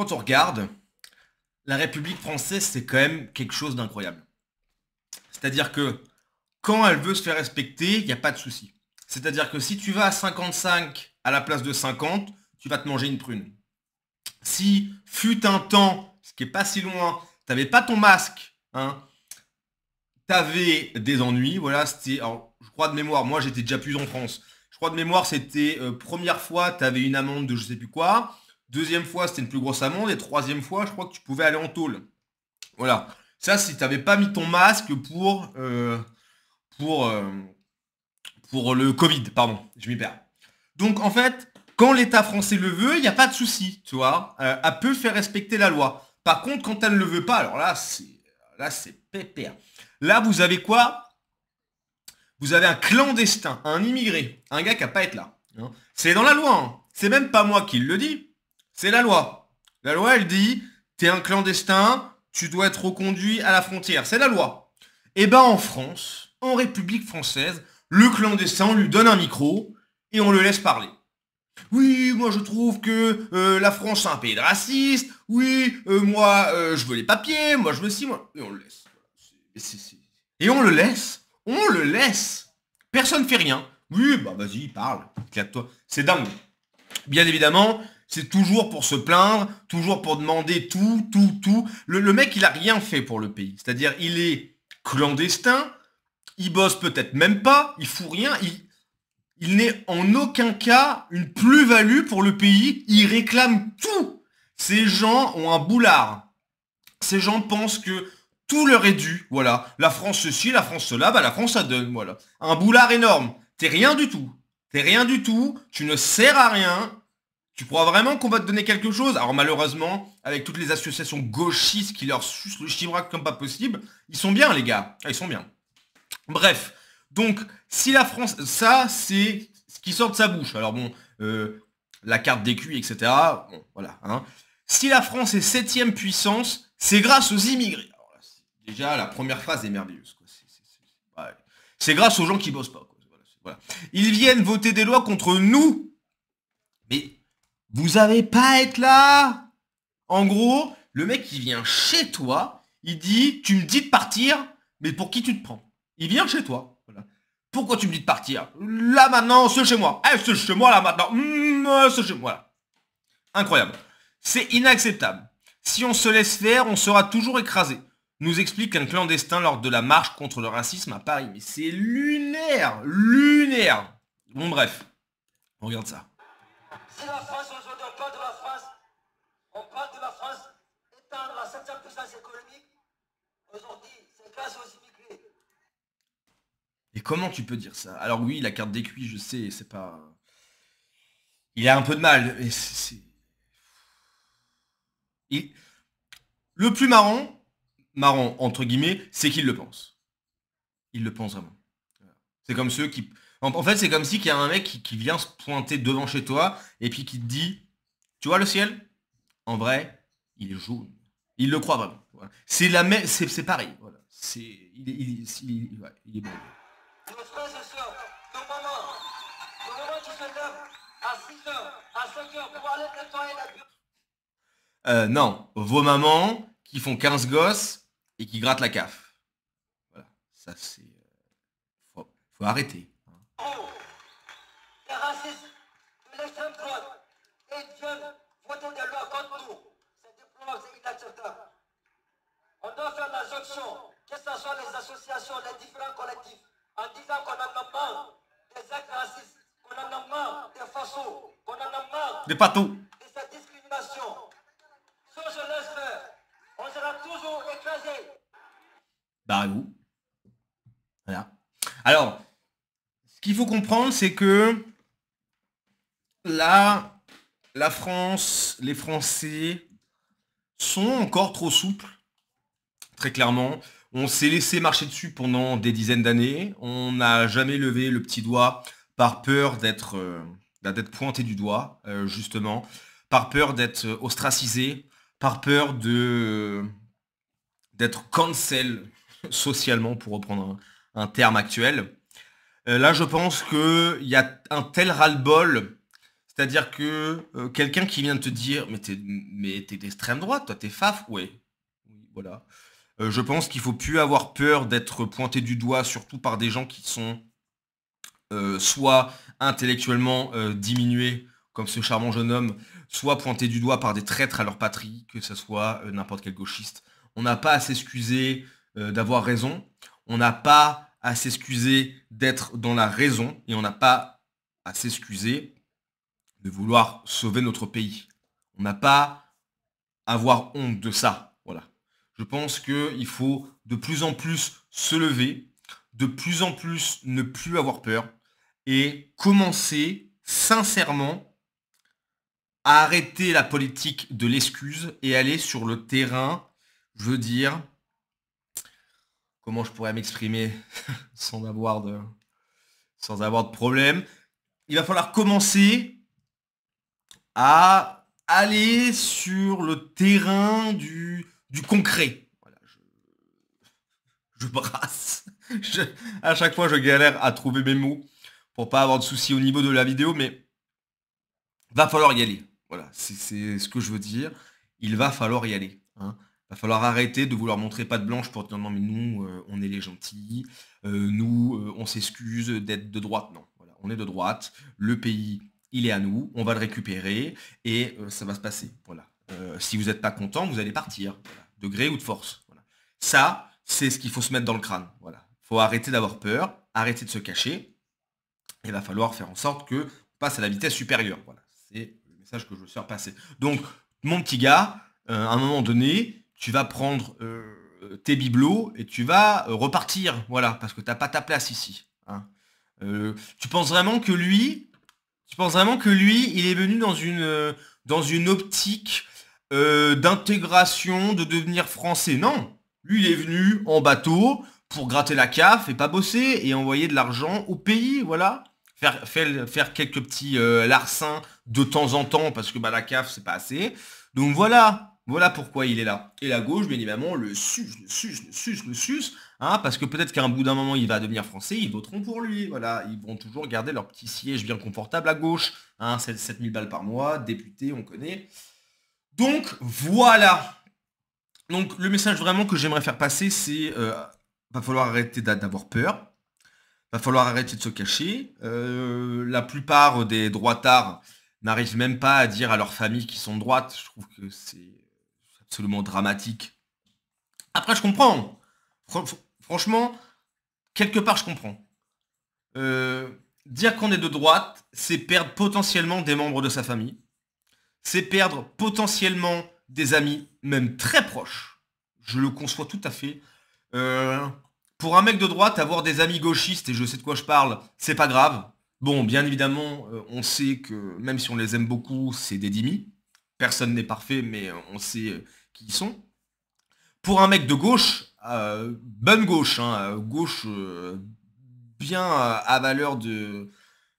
quand on regarde, la République française, c'est quand même quelque chose d'incroyable. C'est-à-dire que quand elle veut se faire respecter, il n'y a pas de souci. C'est-à-dire que si tu vas à 55 à la place de 50, tu vas te manger une prune. Si fut un temps, ce qui est pas si loin, t'avais pas ton masque, hein, t'avais des ennuis, voilà, c'était, je crois de mémoire, moi j'étais déjà plus en France, je crois de mémoire c'était euh, première fois, tu avais une amende de je sais plus quoi, Deuxième fois, c'était une plus grosse amende. Et troisième fois, je crois que tu pouvais aller en tôle. Voilà. Ça, si tu n'avais pas mis ton masque pour, euh, pour, euh, pour le Covid, pardon, je m'y perds. Donc en fait, quand l'État français le veut, il n'y a pas de souci, tu vois. Euh, elle peut faire respecter la loi. Par contre, quand elle ne le veut pas, alors là, c'est là c'est pépère. Là, vous avez quoi Vous avez un clandestin, un immigré, un gars qui n'a pas été là. Hein. C'est dans la loi. Hein. C'est même pas moi qui le dis. C'est la loi. La loi, elle dit, t'es un clandestin, tu dois être reconduit à la frontière. C'est la loi. Et eh ben en France, en République française, le clandestin, on lui donne un micro et on le laisse parler. Oui, moi je trouve que euh, la France est un pays de racistes. Oui, euh, moi euh, je veux les papiers, moi je veux si, moi... Et on le laisse. Et on le laisse. On le laisse. Personne ne fait rien. Oui, bah vas-y, parle, toi C'est dingue. Bien évidemment, c'est toujours pour se plaindre, toujours pour demander tout, tout, tout. Le, mec, il n'a rien fait pour le pays. C'est-à-dire, il est clandestin, il bosse peut-être même pas, il fout rien, il, n'est en aucun cas une plus-value pour le pays, il réclame tout. Ces gens ont un boulard. Ces gens pensent que tout leur est dû, voilà. La France ceci, la France cela, bah, la France ça donne, voilà. Un boulard énorme. T'es rien du tout. T'es rien du tout, tu ne sers à rien, tu crois vraiment qu'on va te donner quelque chose Alors malheureusement, avec toutes les associations gauchistes qui leur sucent le comme pas possible, ils sont bien les gars, ils sont bien. Bref, donc si la France, ça c'est ce qui sort de sa bouche. Alors bon, euh, la carte d'écu, etc. Bon, voilà. Hein. Si la France est septième puissance, c'est grâce aux immigrés. Alors déjà, la première phrase est merveilleuse. C'est grâce aux gens qui bossent pas. Ils viennent voter des lois contre nous. Mais vous avez pas à être là En gros, le mec, il vient chez toi, il dit, tu me dis de partir, mais pour qui tu te prends Il vient chez toi. Pourquoi tu me dis de partir Là maintenant, ce chez moi. Eh, ce chez moi là maintenant. Mmh, ce chez moi Incroyable. C'est inacceptable. Si on se laisse faire, on sera toujours écrasé. Nous explique un clandestin lors de la marche contre le racisme à Paris. Mais c'est lunaire Lunaire Bon bref, on regarde ça. Si la France aujourd'hui, on parle de la France, on parle de la France étant la septième puissance économique, aujourd'hui, c'est grâce aux immigrés. Et comment tu peux dire ça Alors oui, la carte d'écuit, je sais, c'est pas... Il a un peu de mal. Et c est, c est... Le plus marrant, marrant entre guillemets, c'est qu'il le pense. Il le pense vraiment. C'est comme ceux qui, en, fait, c'est comme si qu'il y a un mec qui, vient se pointer devant chez toi et puis qui te dit, tu vois le ciel En vrai, il est jaune. Il le croit vraiment. C'est la même, c'est pareil. C'est, il, est bon. Euh, non, vos mamans qui font 15 gosses et qui grattent la CAF. Voilà, ça c'est... Euh, faut arrêter. Les oh, racistes, l'extrême droite, les jeunes votent des lois contre nous. C'est déplorable, c'est inacceptable. On doit faire la jonction, que ce soit les associations, les différents collectifs, en disant qu'on en a marre des actes racistes, qu'on en a marre des façons, qu'on en a marre de partout. cette discrimination. Si on laisse faire, on sera toujours écrasé. Voilà. Alors, ce qu'il faut comprendre, c'est que là, la France, les Français sont encore trop souples, très clairement. On s'est laissé marcher dessus pendant des dizaines d'années. On n'a jamais levé le petit doigt par peur d'être euh, bah, pointé du doigt, euh, justement, par peur d'être euh, ostracisé, par peur de d'être cancel socialement, pour reprendre un terme actuel. Euh, là, je pense qu'il y a un tel ras-le-bol. C'est-à-dire que euh, quelqu'un qui vient de te dire Mais t'es, mais d'extrême droite, toi, t'es faf, ouais. Voilà. Euh, je pense qu'il faut plus avoir peur d'être pointé du doigt, surtout par des gens qui sont soit intellectuellement diminués, comme ce charmant jeune homme, soit pointé du doigt par des traîtres à leur patrie, que ce soit n'importe quel gauchiste. On n'a pas à s'excuser d'avoir raison. On n'a pas à s'excuser d'être dans la raison et on n'a pas à s'excuser de vouloir sauver notre pays. On n'a pas à avoir honte de ça. Voilà. Je pense qu'il faut de plus en plus se lever, de plus en plus ne plus avoir peur et commencer sincèrement à arrêter la politique de l'excuse et aller sur le terrain, je veux dire, comment je pourrais m'exprimer sans avoir de sans avoir de problème. Il va falloir commencer à aller sur le terrain du, du concret. je, brasse. à chaque fois, je galère à trouver mes mots pour pas avoir de soucis au niveau de la vidéo, mais va falloir y aller. Voilà, c'est ce que je veux dire. Il va falloir y aller. Hein va falloir arrêter de vouloir montrer pas de blanche pour dire non mais nous euh, on est les gentils, euh, nous euh, on s'excuse d'être de droite. Non, voilà, on est de droite, le pays il est à nous, on va le récupérer et ça va se passer. Voilà. si vous n'êtes pas content, vous allez partir, de gré ou de force. Ça, c'est ce qu'il faut se mettre dans le crâne. Voilà. Faut arrêter d'avoir peur, arrêter de se cacher. et Il va falloir faire en sorte que passe à la vitesse supérieure. Voilà. C'est le message que je veux faire passer. Donc, mon petit gars, à un moment donné, tu vas prendre euh, tes bibelots et tu vas euh, repartir, voilà, parce que tu n'as pas ta place ici. Hein. Euh, tu penses vraiment que lui, tu penses vraiment que lui, il est venu dans une, dans une optique d'intégration, de devenir français Non, lui, il est venu en bateau pour gratter la CAF et pas bosser et envoyer de l'argent au pays, voilà. Faire, faire, quelques petits larcins de temps en temps parce que bah, la CAF, c'est pas assez. Donc voilà, voilà pourquoi il est là. Et la gauche, bien évidemment, le sus le sus le sus le suce, hein, parce que peut-être qu'à un bout d'un moment, il va devenir français, ils voteront pour lui, voilà. Ils vont toujours garder leur petit siège bien confortable à gauche, hein, 7000 balles par mois, député, on connaît. Donc, voilà Donc, le message vraiment que j'aimerais faire passer, c'est... qu'il euh, va falloir arrêter d'avoir peur, va falloir arrêter de se cacher. Euh, la plupart des droitards n'arrivent même pas à dire à leur famille qu'ils sont droites, Je trouve que c'est absolument dramatique. Après, je comprends. franchement, quelque part, je comprends. Euh, dire qu'on est de droite, c'est perdre potentiellement des membres de sa famille. C'est perdre potentiellement des amis, même très proches. Je le conçois tout à fait. Euh, pour un mec de droite, avoir des amis gauchistes, et je sais de quoi je parle, c'est pas grave. Bon, bien évidemment, euh, on sait que même si on les aime beaucoup, c'est des dimis. Personne n'est parfait, mais on sait qui sont. Pour un mec de gauche, euh, bonne gauche, hein, euh, gauche euh, bien à valeur de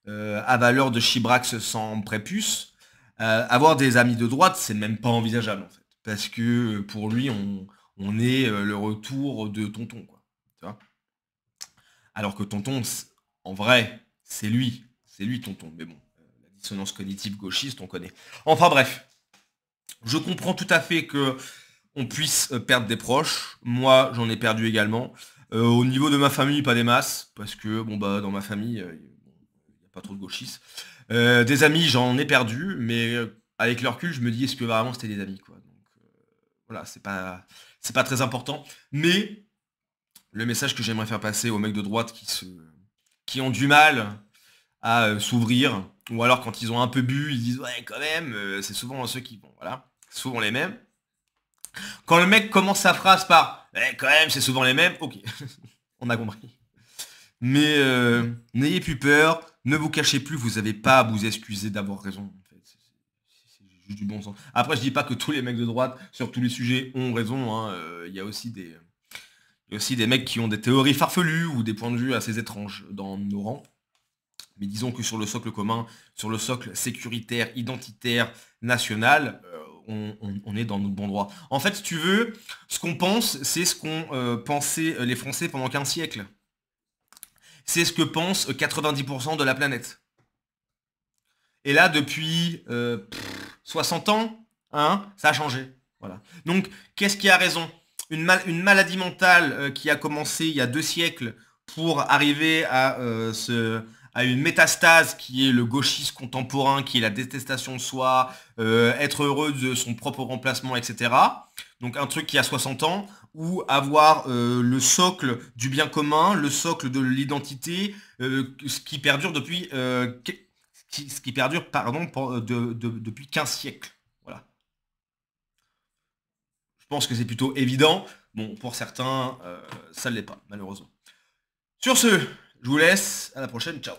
à valeur de Chibrax sans prépuce, avoir des amis de droite, c'est même pas envisageable en fait, parce que pour lui, on, est le retour de Tonton quoi. Alors que Tonton, en vrai, c'est lui, c'est lui Tonton, mais bon, la dissonance cognitive gauchiste, on connaît. Enfin bref. Je comprends tout à fait que on puisse euh, perdre des proches. Moi, j'en ai perdu également. Euh, au niveau de ma famille, pas des masses, parce que bon bah dans ma famille, il euh, n'y a pas trop de gauchistes. des amis, j'en ai perdu, mais avec leur cul, je me dis est-ce que vraiment c'était des amis quoi. Donc voilà, c'est pas c'est pas très important. Mais le message que j'aimerais faire passer aux mecs de droite qui se qui ont du mal à euh, s'ouvrir. Ou alors quand ils ont un peu bu, ils disent ouais quand même, euh, c'est souvent ceux qui bon voilà, souvent les mêmes. Quand le mec commence sa phrase par ouais quand même, c'est souvent les mêmes, ok, on a compris. Mais euh, n'ayez plus peur, ne vous cachez plus, vous n'avez pas à vous excuser d'avoir raison. C'est juste du bon sens. Après je dis pas que tous les mecs de droite sur tous les sujets ont raison, hein. il y a aussi des... Y a aussi des mecs qui ont des théories farfelues ou des points de vue assez étranges dans nos rangs. Mais disons que sur le socle commun, sur le socle sécuritaire, identitaire, national, euh, on, est dans notre bon droit. En fait, si tu veux, ce qu'on pense, c'est ce qu'ont euh, pensé euh, les Français pendant 15 siècles. C'est ce que pensent 90% de la planète. Et là, depuis 60 ans, hein, ça a changé. Voilà. Donc, qu'est-ce qui a raison une, mal une, maladie mentale qui a commencé il y a deux siècles pour arriver à ce à une métastase qui est le gauchisme contemporain, qui est la détestation de soi, euh, être heureux de son propre remplacement, etc. Donc un truc qui a 60 ans, ou avoir euh, le socle du bien commun, le socle de l'identité, euh, ce qui perdure depuis ce qui perdure pardon, depuis 15 siècles. Voilà. Je pense que c'est plutôt évident. Bon, pour certains, ça ne l'est pas, malheureusement. Sur ce, je vous laisse, à la prochaine, ciao